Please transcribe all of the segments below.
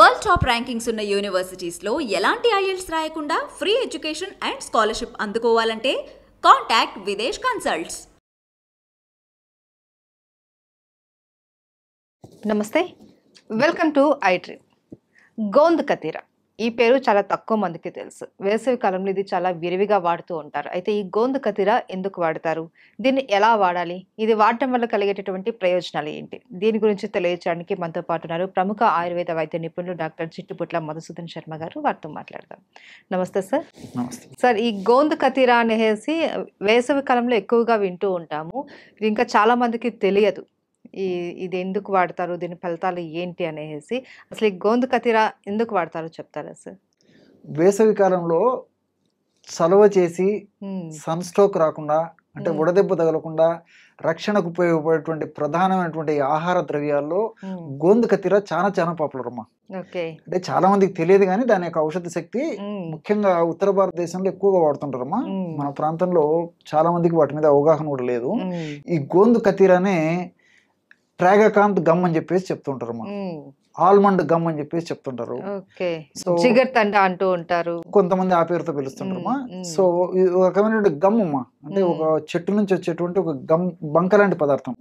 World top rankings ఉన్న యూనివర్సిటీస్లో ఎలాంటి IELTS రాయకుండా ఫ్రీ ఎడ్యుకేషన్ అండ్ స్కాలర్షిప్ అందుకోవాలంటే కాంటాక్ట్ విదేశ్ కన్సల్ట్స్ నమస్తే welcome to I dream gond katira ఈ పేరు చాలా తక్కువ మందికి తెలుసు వేసవి కాలంలో ఇది చాలా విరివిగా వాడుతూ ఉంటారు అయితే ఈ గోందు కతిర ఎందుకు వాడతారు దీన్ని ఎలా వాడాలి ఇది వాడటం వల్ల కలిగేటటువంటి ప్రయోజనాలు ఏంటి దీని గురించి తెలియజేయడానికి మనతో పాటు ఉన్నారు ప్రముఖ ఆయుర్వేద వైద్య నిపుణులు డాక్టర్ చిట్టుపుట్ల మధుసూదన్ శర్మ గారు వారితో మాట్లాడదాం నమస్తే సార్ సార్ ఈ గోందు కతిర అనేసి వేసవి కాలంలో ఎక్కువగా వింటూ ఉంటాము ఇది ఇంకా చాలా మందికి తెలియదు ఈ ఇది ఎందుకు వాడతారు దీని ఫలితాలు ఏంటి అనేసి అసలు ఈ గోందు కతిరా ఎందుకు వాడతారో చెప్తారా సార్ వేసవి కాలంలో చలవ చేసి సన్ స్ట్రోక్ రాకుండా అంటే ఉడదెబ్బ తగలకుండా రక్షణకు ఉపయోగపడేటువంటి ప్రధానమైనటువంటి ఆహార ద్రవ్యాల్లో గోందు కత్తిర చాలా చాలా పాపులర్ అమ్మా అంటే చాలా మందికి తెలియదు కానీ దాని యొక్క ఔషధ శక్తి ముఖ్యంగా ఉత్తర భారతదేశంలో ఎక్కువగా వాడుతుంటారమ్మా మన ప్రాంతంలో చాలా మందికి వాటి మీద అవగాహన కూడా లేదు ఈ గోందు కతీరానే ట్రాగకాంత్ గమ్ అని చెప్పేసి చెప్తుంటారు మనం ఆల్మండ్ గమ్ అని చెప్పేసి చెప్తుంటారు అంటూ ఉంటారు కొంతమంది ఆ పేరుతో పిలుస్తుంటారమ్మా సో ఒక రకమైనటువంటి గమ్ అమ్మా అంటే ఒక చెట్టు నుంచి వచ్చేటువంటి ఒక గమ్ బంక లాంటి పదార్థం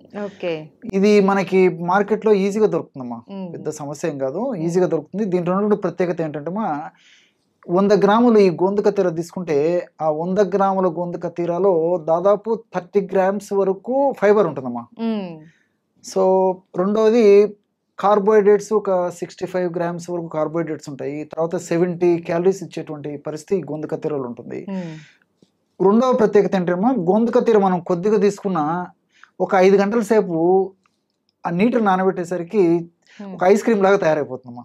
ఇది మనకి మార్కెట్ లో ఈజీగా దొరుకుతుందమ్మా పెద్ద సమస్య ఏం కాదు ఈజీగా దొరుకుతుంది దీంట్లో ఉన్నటువంటి ప్రత్యేకత ఏంటంటే వంద గ్రాములు ఈ గోందుక తీర తీసుకుంటే ఆ వంద గ్రాముల గోందుక తీరాలో దాదాపు థర్టీ గ్రామ్స్ వరకు ఫైబర్ ఉంటుందమ్మా సో రెండవది కార్బోహైడ్రేట్స్ ఒక సిక్స్టీ ఫైవ్ గ్రామ్స్ వరకు కార్బోహైడ్రేట్స్ ఉంటాయి తర్వాత సెవెంటీ క్యాలరీస్ ఇచ్చేటువంటి పరిస్థితి గొంతుక తీరలో ఉంటుంది రెండవ ప్రత్యేకత ఏంటంటే గొంతుక తీర మనం కొద్దిగా తీసుకున్న ఒక ఐదు గంటల సేపు ఆ నీటిని నానబెట్టేసరికి ఒక ఐస్ క్రీమ్ లాగా తయారైపోతుందమ్మా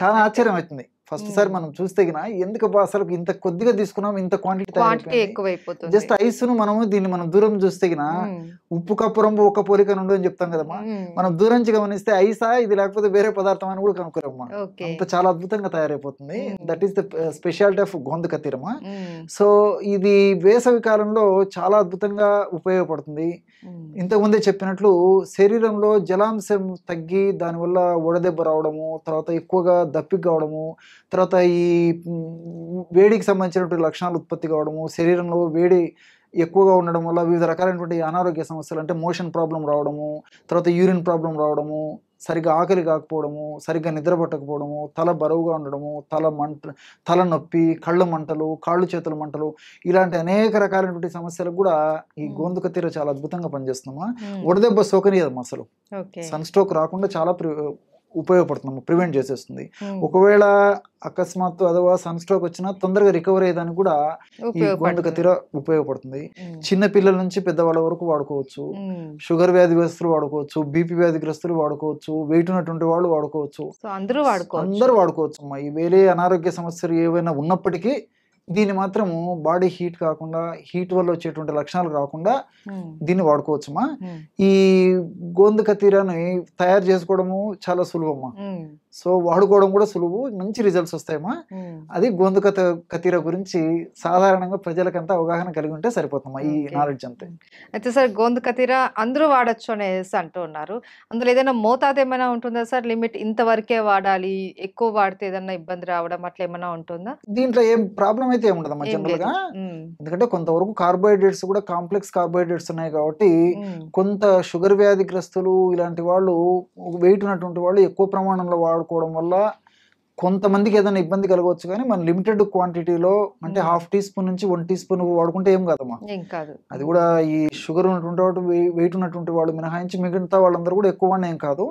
చాలా ఆశ్చర్యం అవుతుంది ఫస్ట్ సారి hmm. మనం చూస్తే ఎందుకు అసలు ఇంత కొద్దిగా తీసుకున్నాం ఇంత క్వాంటిటీ ఎక్కువైపోతుంది జస్ట్ ఐస్ ను మనము దీన్ని మనం దూరం చూస్తే hmm. ఉప్పు కప్పురంపు ఒక పోలిక నుండి అని చెప్తాం కదమ్మా hmm. మనం దూరం నుంచి గమనిస్తే ఐసా ఇది లేకపోతే వేరే పదార్థం అని కూడా కనుక్కోరమ్మా అంత చాలా అద్భుతంగా తయారైపోతుంది that is the speciality of గోంద కత్తిరమ్మా సో ఇది వేసవి కాలంలో చాలా అద్భుతంగా ఉపయోగపడుతుంది ఇంతకు ముందే చెప్పినట్లు శరీరంలో జలాంశం తగ్గి దానివల్ల ఒడదెబ్బ రావడము తర్వాత ఎక్కువగా దప్పిక కావడము తర్వాత ఈ వేడికి సంబంధించినటువంటి లక్షణాలు ఉత్పత్తి కావడము శరీరంలో వేడి ఎక్కువగా ఉండడం వల్ల వివిధ రకాలైనటువంటి అనారోగ్య సమస్యలు అంటే మోషన్ ప్రాబ్లం రావడము తర్వాత యూరిన్ ప్రాబ్లం రావడము సరిగ్గా ఆకలి కాకపోవడము సరిగ్గా నిద్ర పట్టకపోవడము తల బరువుగా ఉండడము తల మంట తల నొప్పి కళ్ళు మంటలు కాళ్ళు చేతుల మంటలు ఇలాంటి అనేక రకాలైనటువంటి సమస్యలకు కూడా ఈ గోందుక తీర చాలా అద్భుతంగా పనిచేస్తుందమ్మా వడదెబ్బ సోకనీయదమ్మా అసలు సన్ స్ట్రోక్ రాకుండా చాలా ఉపయోగపడుతున్నాము ప్రివెంట్ చేసేస్తుంది ఒకవేళ అకస్మాత్తు అథవా సన్ స్ట్రోక్ వచ్చినా తొందరగా రికవర్ అయ్యేదానికి కూడా ఈ తీర ఉపయోగపడుతుంది చిన్న పిల్లల నుంచి పెద్దవాళ్ళ వరకు వాడుకోవచ్చు షుగర్ వ్యాధి గ్రస్తులు వాడుకోవచ్చు బీపీ వ్యాధి గ్రస్తులు వాడుకోవచ్చు వెయిట్ ఉన్నటువంటి వాళ్ళు వాడుకోవచ్చు అందరూ వాడుకోవచ్చు అందరూ వాడుకోవచ్చు అమ్మా ఈ వేరే అనారోగ్య సమస్యలు ఏవైనా ఉన్నప్పటికీ దీన్ని మాత్రము బాడీ హీట్ కాకుండా హీట్ వల్ల వచ్చేటువంటి లక్షణాలు కాకుండా దీన్ని వాడుకోవచ్చమ్మా ఈ గోంద కతీరాని తయారు చేసుకోవడము చాలా సులభమ్మా సో వాడుకోవడం కూడా సులువు మంచి రిజల్ట్స్ వస్తాయమ్మా అది గొంతు కతీర గురించి సాధారణంగా అంత అవగాహన కలిగి ఉంటే సరిపోతుందమ్మా ఈ నాలెడ్జ్ అంతే అయితే సార్ గొంతు కతీర అందరూ వాడచ్చు అనేసి అంటూ ఉన్నారు అందులో ఏదైనా మోతాదు ఏమైనా ఉంటుందా సార్ లిమిట్ ఇంతవరకే వాడాలి ఎక్కువ వాడితే ఏదైనా ఇబ్బంది రావడం అట్లా ఏమైనా ఉంటుందా దీంట్లో ఏం ప్రాబ్లం అయితే ఏమి ఉండదమ్మా జనరల్ గా ఎందుకంటే కొంతవరకు కార్బోహైడ్రేట్స్ కూడా కాంప్లెక్స్ కార్బోహైడ్రేట్స్ ఉన్నాయి కాబట్టి కొంత షుగర్ వ్యాధిగ్రస్తులు ఇలాంటి వాళ్ళు వెయిట్ ఉన్నటువంటి వాళ్ళు ఎక్కువ ప్రమాణంలో వాడు వాడుకోవడం వల్ల కొంతమందికి ఏదైనా ఇబ్బంది కలగవచ్చు కానీ మన లిమిటెడ్ క్వాంటిటీలో అంటే హాఫ్ టీ స్పూన్ నుంచి వన్ టీ స్పూన్ వాడుకుంటే ఏం కదమ్మా అది కూడా ఈ షుగర్ ఉన్నటువంటి వెయిట్ ఉన్నటువంటి వాళ్ళు మినహాయించి మిగతా వాళ్ళందరూ కూడా ఎక్కువ ఏం కాదు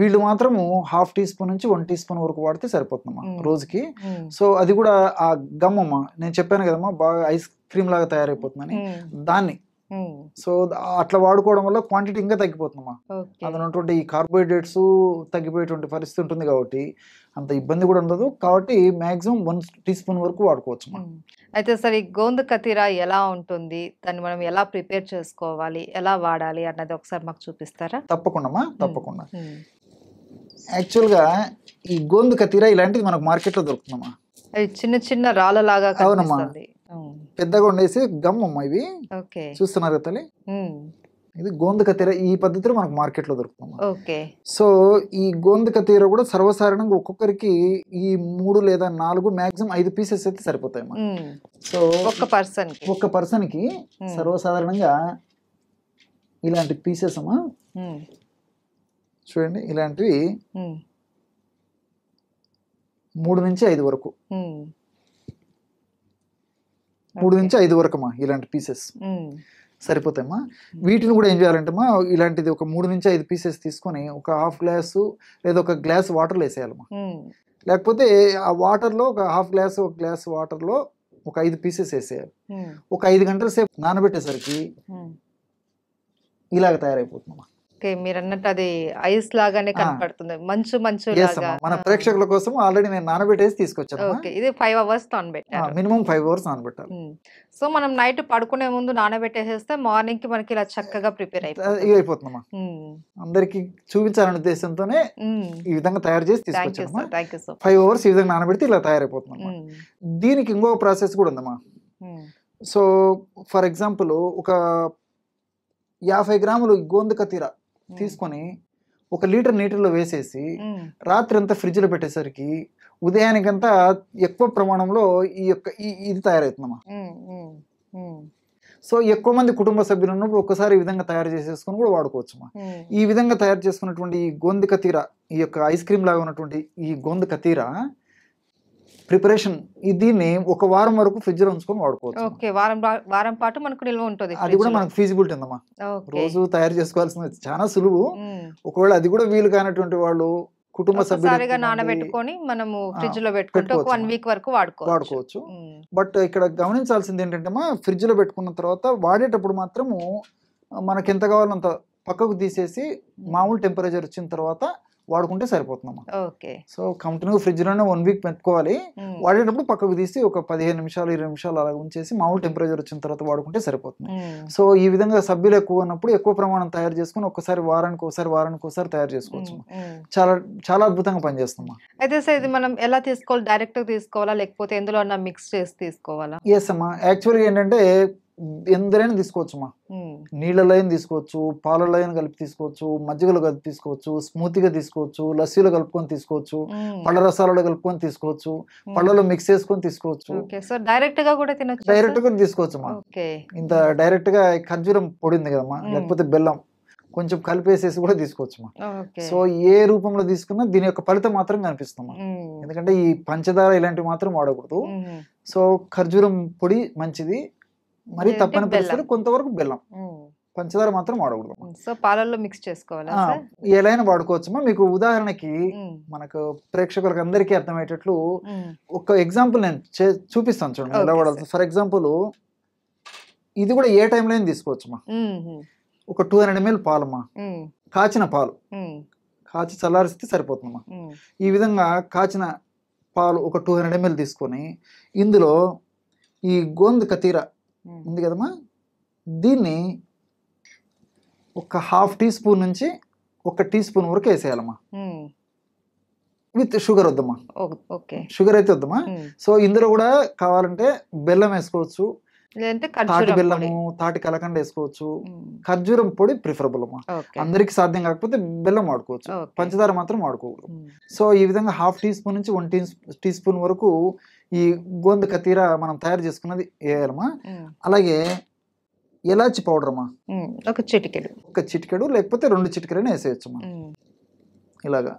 వీళ్ళు మాత్రము హాఫ్ టీ స్పూన్ నుంచి వన్ టీ స్పూన్ వరకు వాడితే సరిపోతుందమ్మా రోజుకి సో అది కూడా ఆ గమ్మమ్మా నేను చెప్పాను కదమ్మా బాగా ఐస్ క్రీమ్ లాగా తయారైపోతుందని దాన్ని సో అట్లా వాడుకోవడం వల్ల క్వాంటిటీ ఇంకా తగ్గిపోతుందమ్మా అది ఉన్నటువంటి ఈ కార్బోహైడ్రేట్స్ తగ్గిపోయేటువంటి పరిస్థితి ఉంటుంది కాబట్టి అంత ఇబ్బంది కూడా ఉండదు కాబట్టి మాక్సిమం వన్ టీ స్పూన్ వరకు వాడుకోవచ్చు మనం అయితే సార్ ఈ గోంద కతీరా ఎలా ఉంటుంది దాన్ని మనం ఎలా ప్రిపేర్ చేసుకోవాలి ఎలా వాడాలి అన్నది ఒకసారి మాకు చూపిస్తారా తప్పకుండా తప్పకుండా యాక్చువల్గా ఈ గోంద కతీరా ఇలాంటిది మనకు మార్కెట్లో దొరుకుతుందమ్మా చిన్న చిన్న రాళ్ళలాగా అవునమ్మా పెద్దగా ఉండేసి గమ్మమ్మ ఇవి చూస్తున్నారు కదా తల్లి ఇది గోందక తీర ఈ పద్ధతిలో మనకు మార్కెట్ లో దొరుకుతుంది సో ఈ గోందక తీర కూడా సర్వసాధారణంగా ఒక్కొక్కరికి ఈ మూడు లేదా నాలుగు మాక్సిమం ఐదు పీసెస్ అయితే సరిపోతాయి సో ఒక్క పర్సన్ ఒక్క పర్సన్ కి సర్వసాధారణంగా ఇలాంటి పీసెస్ అమ్మా చూడండి ఇలాంటివి మూడు నుంచి ఐదు వరకు మూడు నుంచి ఐదు వరకమ్మా ఇలాంటి పీసెస్ సరిపోతాయమ్మా వీటిని కూడా ఏం చేయాలంటేమా ఇలాంటిది ఒక మూడు నుంచి ఐదు పీసెస్ తీసుకొని ఒక హాఫ్ గ్లాసు లేదా ఒక గ్లాస్ వాటర్ వేసేయాలమ్మా లేకపోతే ఆ వాటర్లో ఒక హాఫ్ గ్లాస్ ఒక గ్లాస్ వాటర్లో ఒక ఐదు పీసెస్ వేసేయాలి ఒక ఐదు గంటల సేపు నానబెట్టేసరికి ఇలాగ తయారైపోతుందమ్మా ఓకే మీరు అన్నట్టు అది ఐస్ లాగానే కనపడుతుంది మంచు మంచు మన ప్రేక్షకుల కోసం ఆల్రెడీ నేను నానబెట్టేసి తీసుకొచ్చాను ఓకే ఇది ఫైవ్ అవర్స్ నానబెట్టాను మినిమం ఫైవ్ అవర్స్ నానబెట్టాలి సో మనం నైట్ పడుకునే ముందు నానబెట్టేసేస్తే మార్నింగ్ కి మనకి ఇలా చక్కగా ప్రిపేర్ అయిపోతుంది అయిపోతుందమ్మా అందరికి చూపించాలనే ఉద్దేశంతోనే ఈ విధంగా తయారు చేసి తీసుకొచ్చాను ఫైవ్ అవర్స్ ఈ విధంగా నానబెడితే ఇలా తయారైపోతుందమ్మా దీనికి ఇంకో ప్రాసెస్ కూడా ఉందమ్మా సో ఫర్ ఎగ్జాంపుల్ ఒక యాభై గ్రాములు గోంద కతీర తీసుకొని ఒక లీటర్ నీటిలో వేసేసి రాత్రి అంతా ఫ్రిడ్జ్లో పెట్టేసరికి ఉదయానికంతా ఎక్కువ ప్రమాణంలో ఈ యొక్క ఇది తయారవుతుందమ్మా సో ఎక్కువ మంది కుటుంబ సభ్యులు ఉన్నప్పుడు ఒక్కసారి ఈ విధంగా తయారు చేసేసుకుని కూడా వాడుకోవచ్చు అమ్మా ఈ విధంగా తయారు చేసుకున్నటువంటి ఈ గోంది కతీర ఈ యొక్క ఐస్ క్రీమ్ లాగా ఉన్నటువంటి ఈ గోంది కతీరా ప్రిపరేషన్ దీన్ని ఒక వారం వరకు ఫ్రిడ్జ్ లో ఉంచుకొని వాడుకోవచ్చు ఓకే వారం వారం పాటు మనకు నిల్వ ఉంటుంది అది కూడా ఫీజిబిలిటీ ఉందమ్మా రోజు తయారు చేసుకోవాల్సిన చాలా సులువు ఒకవేళ అది కూడా వీలు కానటువంటి వాళ్ళు కుటుంబ సభ్యులుగా నానబెట్టుకొని మనము పెట్టుకుంటే వన్ వీక్ వరకు వాడుకోవచ్చు వాడుకోవచ్చు బట్ ఇక్కడ గమనించాల్సింది ఏంటంటే ఫ్రిడ్జ్ లో పెట్టుకున్న తర్వాత వాడేటప్పుడు మాత్రము మనకి ఎంత కావాలంత పక్కకు తీసేసి మామూలు టెంపరేచర్ వచ్చిన తర్వాత వాడుకుంటే సరిపోతుందమ్మా సో కంటిన్యూ ఫ్రిడ్జ్ లోనే వన్ వీక్ పెట్టుకోవాలి వాడేటప్పుడు పక్కకు తీసి ఒక పదిహేను నిమిషాలు ఇరవై నిమిషాలు అలా ఉంచేసి మామూలు టెంపరేచర్ వచ్చిన తర్వాత వాడుకుంటే సరిపోతుంది సో ఈ విధంగా సభ్యులు ఎక్కువ ఉన్నప్పుడు ఎక్కువ ప్రమాణం తయారు చేసుకుని ఒకసారి వారానికి ఒకసారి వారానికి ఒకసారి తయారు చేసుకోవచ్చు చాలా చాలా అద్భుతంగా పనిచేస్తుందమ్మా అయితే సార్ ఇది మనం ఎలా తీసుకోవాలి డైరెక్ట్ తీసుకోవాలా లేకపోతే ఎందులో మిక్స్ చేసి తీసుకోవాలా ఎస్ అమ్మా యాక్చువల్గా ఏంటంటే ఎందరైనా తీసుకోవచ్చు మా లైన్ తీసుకోవచ్చు లైన్ కలిపి తీసుకోవచ్చు మజ్జిగలు కలిపి తీసుకోవచ్చు స్మూతిగా తీసుకోవచ్చు లస్సీలో కలుపుకొని తీసుకోవచ్చు పళ్ళ రసాలలో కలుపుకొని తీసుకోవచ్చు పళ్ళలో మిక్స్ చేసుకొని తీసుకోవచ్చు డైరెక్ట్ గా కూడా తినచ్చు డైరెక్ట్ గా తీసుకోవచ్చు మా ఇంత డైరెక్ట్ గా ఖర్జూరం పొడి ఉంది కదమ్మా లేకపోతే బెల్లం కొంచెం కలిపేసేసి కూడా తీసుకోవచ్చు మా సో ఏ రూపంలో తీసుకున్నా దీని యొక్క ఫలితం మాత్రం కనిపిస్తామా ఎందుకంటే ఈ పంచదార ఇలాంటివి మాత్రం వాడకూడదు సో ఖర్జూరం పొడి మంచిది మరి తప్పని పరిస్థితులు కొంతవరకు బెల్లం పంచదార మాత్రం వాడకూడదు సో పాలల్లో మిక్స్ చేసుకోవాలి ఏలైనా వాడుకోవచ్చమ్మా మీకు ఉదాహరణకి మనకు ప్రేక్షకులకు అందరికీ అర్థమయ్యేటట్లు ఒక ఎగ్జాంపుల్ నేను చూపిస్తాను చూడండి ఎలా వాడాలి ఫర్ ఎగ్జాంపుల్ ఇది కూడా ఏ టైంలో తీసుకోవచ్చమ్మా ఒక టూ హండ్రెడ్ ఎంఎల్ పాలమ్మా కాచిన పాలు కాచి చల్లారిస్తే సరిపోతుందమ్మా ఈ విధంగా కాచిన పాలు ఒక టూ హండ్రెడ్ ఎంఎల్ తీసుకొని ఇందులో ఈ గోంద్ కతీరా ఉంది కదమ్మా దీన్ని ఒక హాఫ్ టీ స్పూన్ నుంచి ఒక టీ స్పూన్ వరకు వేసేయాలమ్మా విత్ షుగర్ వద్దమ్మా ఓకే షుగర్ అయితే వద్దమ్మా సో ఇందులో కూడా కావాలంటే బెల్లం వేసుకోవచ్చు తాటి బెల్లము తాటి కలకండ వేసుకోవచ్చు ఖర్జూరం పొడి ప్రిఫరబుల్ అమ్మా అందరికి సాధ్యం కాకపోతే బెల్లం వాడుకోవచ్చు పంచదార మాత్రం వాడుకోకూడదు సో ఈ విధంగా హాఫ్ టీ స్పూన్ నుంచి వన్ టీ టీ స్పూన్ వరకు ఈ గోంధక తీర మనం తయారు చేసుకున్నది వేయాలమ్మా అలాగే ఎలాచి పౌడర్ అమ్మా ఒక చిటికెడు ఒక చిటికెడు లేకపోతే రెండు చిటికెడని వేసేయచ్చు అమ్మా ఇలాగా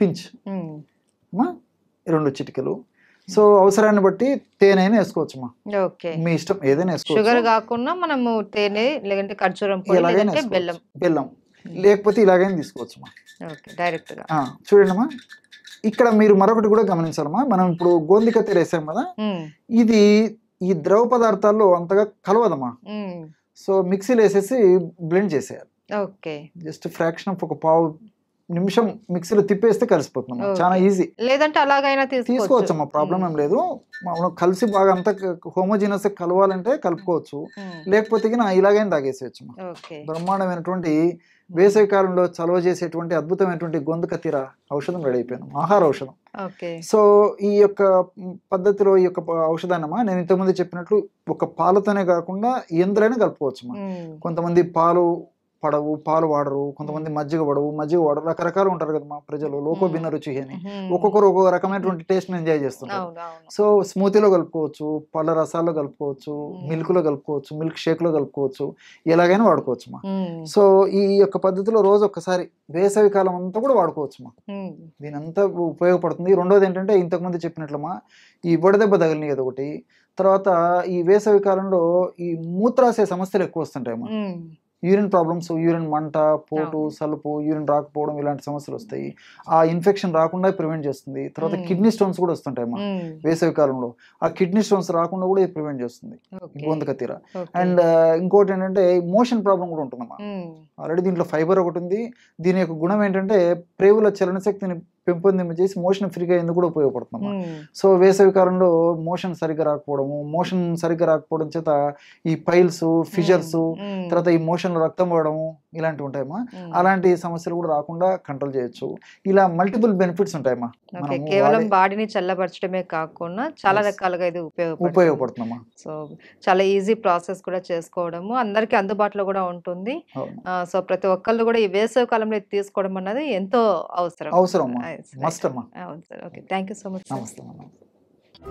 పించ్ అమ్మా రెండు చిటికెలు సో అవసరాన్ని బట్టి తేనె అయినా అమ్మా మీ ఇష్టం ఏదైనా వేసుకోవచ్చు షుగర్ కాకుండా మనము తేనె లేదంటే ఖర్జూరం బెల్లం బెల్లం లేకపోతే ఇలాగైనా తీసుకోవచ్చు తీసుకోవచ్చమ్మా డైరెక్ట్గా చూడండి అమ్మా ఇక్కడ మీరు మరొకటి కూడా గమనించాలమ్మా మనం ఇప్పుడు గోందిక తెరేసాం వేసాం కదా ఇది ఈ ద్రవ పదార్థాల్లో అంతగా కలవదమ్మా సో మిక్సీలు వేసేసి బ్లెండ్ చేసేయాలి ఓకే జస్ట్ ఫ్రాక్షన్ ఆఫ్ ఒక పావు నిమిషం మిక్సీలో తిప్పేస్తే కలిసిపోతున్నాం చాలా ఈజీ లేదంటే అలాగైనా తీసుకోవచ్చు అమ్మా ప్రాబ్లం ఏం లేదు మనం కలిసి బాగా అంత హోమోజినస్ కలవాలంటే కలుపుకోవచ్చు లేకపోతే ఇలాగైనా తాగేసేయచ్చు బ్రహ్మాండమైనటువంటి వేసవికాలంలో చలవ చేసేటువంటి అద్భుతమైనటువంటి గొంతుక తీర ఔషధం రెడీ అయిపోయాను ఆహార ఔషధం సో ఈ యొక్క పద్ధతిలో ఈ యొక్క ఔషధాన్నమా నేను ఇంతకుముందు చెప్పినట్లు ఒక పాలతోనే కాకుండా ఎందరైనా కలుపుకోవచ్చు కొంతమంది పాలు పడవు పాలు వాడరు కొంతమంది మజ్జిగ పడవు మజ్జిగ వాడరు రకరకాలు ఉంటారు కదా మా ప్రజలు లోకో భిన్న రుచి అని ఒక్కొక్కరు ఒక్కొక్క రకమైనటువంటి టేస్ట్ ఎంజాయ్ చేస్తున్నారు సో స్మూతీలో కలుపుకోవచ్చు పళ్ళ రసాల్లో కలుపుకోవచ్చు మిల్క్ లో కలుపుకోవచ్చు మిల్క్ షేక్ లో కలుపుకోవచ్చు ఎలాగైనా వాడుకోవచ్చు మా సో ఈ యొక్క పద్ధతిలో రోజు ఒక్కసారి వేసవి కాలం అంతా కూడా వాడుకోవచ్చు మా దీని అంతా ఉపయోగపడుతుంది రెండోది ఏంటంటే ముందు చెప్పినట్లు మా ఈ బొడదెబ్బ తగిలినది ఒకటి తర్వాత ఈ వేసవి కాలంలో ఈ మూత్రాశయ సమస్యలు ఎక్కువ వస్తుంటాయి మా యూరిన్ ప్రాబ్లమ్స్ యూరిన్ మంట పోటు సలుపు యూరిన్ రాకపోవడం ఇలాంటి సమస్యలు వస్తాయి ఆ ఇన్ఫెక్షన్ రాకుండా ప్రివెంట్ చేస్తుంది తర్వాత కిడ్నీ స్టోన్స్ కూడా వస్తుంటాయి మా వేసవి కాలంలో ఆ కిడ్నీ స్టోన్స్ రాకుండా కూడా ఇది ప్రివెంట్ చేస్తుంది తీర అండ్ ఇంకోటి ఏంటంటే మోషన్ ప్రాబ్లం కూడా ఉంటుందమ్మా ఆల్రెడీ దీంట్లో ఫైబర్ ఒకటి ఉంది దీని యొక్క గుణం ఏంటంటే ప్రేవుల చలనశక్తిని పెంపొందింపజేసి మోషన్ ఫ్రీగా ఎందుకు కూడా ఉపయోగపడుతుంది సో వేసవి కాలంలో మోషన్ సరిగ్గా రాకపోవడము మోషన్ సరిగ్గా రాకపోవడం చేత ఈ పైల్స్ ఫిజర్స్ తర్వాత ఈ మోషన్లో రక్తం పోవడము ఇలాంటివి ఉంటాయమ్మా అలాంటి సమస్యలు కూడా రాకుండా కంట్రోల్ చేయొచ్చు ఇలా మల్టిపుల్ బెనిఫిట్స్ ఉంటాయమ్మా కేవలం బాడీని చల్లబరచడమే కాకుండా చాలా రకాలుగా ఇది ఉపయోగ ఉపయోగపడుతుందమ్మా సో చాలా ఈజీ ప్రాసెస్ కూడా చేసుకోవడము అందరికీ అందుబాటులో కూడా ఉంటుంది సో ప్రతి ఒక్కళ్ళు కూడా ఈ వేసవి కాలంలో తీసుకోవడం అన్నది ఎంతో అవసరం అవసరం మస్ట్ అమ్మా okay thank you so much నమస్తే